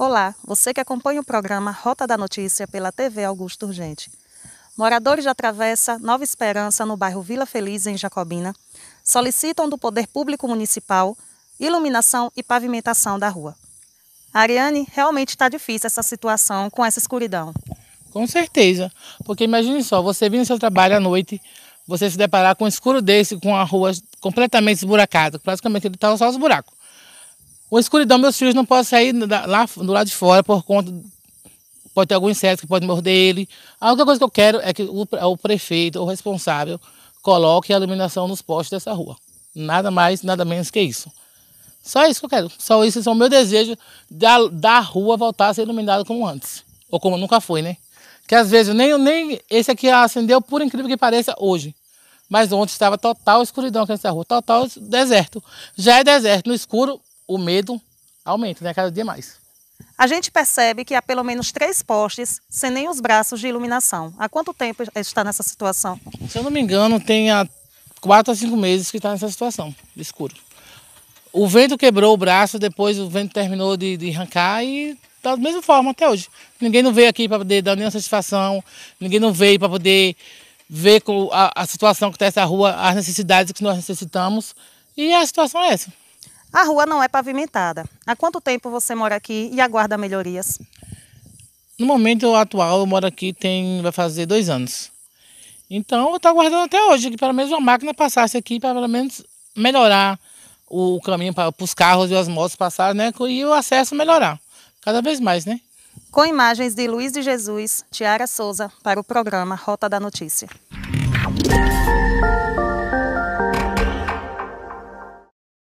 Olá, você que acompanha o programa Rota da Notícia pela TV Augusto Urgente. Moradores da Travessa Nova Esperança, no bairro Vila Feliz, em Jacobina, solicitam do Poder Público Municipal iluminação e pavimentação da rua. Ariane, realmente está difícil essa situação com essa escuridão. Com certeza, porque imagine só, você vir no seu trabalho à noite, você se deparar com um escuro desse, com a rua completamente esburacada, praticamente ele está só os buracos. Com escuridão, meus filhos não podem sair lá do lado de fora por conta. Pode ter algum inseto que pode morder ele. A única coisa que eu quero é que o, é o prefeito, o responsável, coloque a iluminação nos postes dessa rua. Nada mais, nada menos que isso. Só isso que eu quero. Só isso, é o meu desejo da, da rua voltar a ser iluminada como antes. Ou como nunca foi, né? Que às vezes nem, nem esse aqui acendeu, por incrível que pareça, hoje. Mas ontem estava total escuridão aqui nessa rua, total deserto. Já é deserto, no escuro, o medo aumenta, né? Cada dia mais. A gente percebe que há pelo menos três postes sem nem os braços de iluminação. Há quanto tempo está nessa situação? Se eu não me engano, tem há quatro a cinco meses que está nessa situação, de escuro. O vento quebrou o braço, depois o vento terminou de, de arrancar e está da mesma forma até hoje. Ninguém não veio aqui para poder dar nenhuma satisfação, ninguém não veio para poder ver a, a situação que está essa rua, as necessidades que nós necessitamos. E a situação é essa. A rua não é pavimentada. Há quanto tempo você mora aqui e aguarda melhorias? No momento atual, eu moro aqui tem vai fazer dois anos. Então, eu estou aguardando até hoje que pelo menos uma máquina passasse aqui para pelo menos melhorar o caminho para, para os carros e as motos passarem, né? E o acesso melhorar cada vez mais, né? Com imagens de Luiz de Jesus, Tiara Souza, para o programa Rota da Notícia.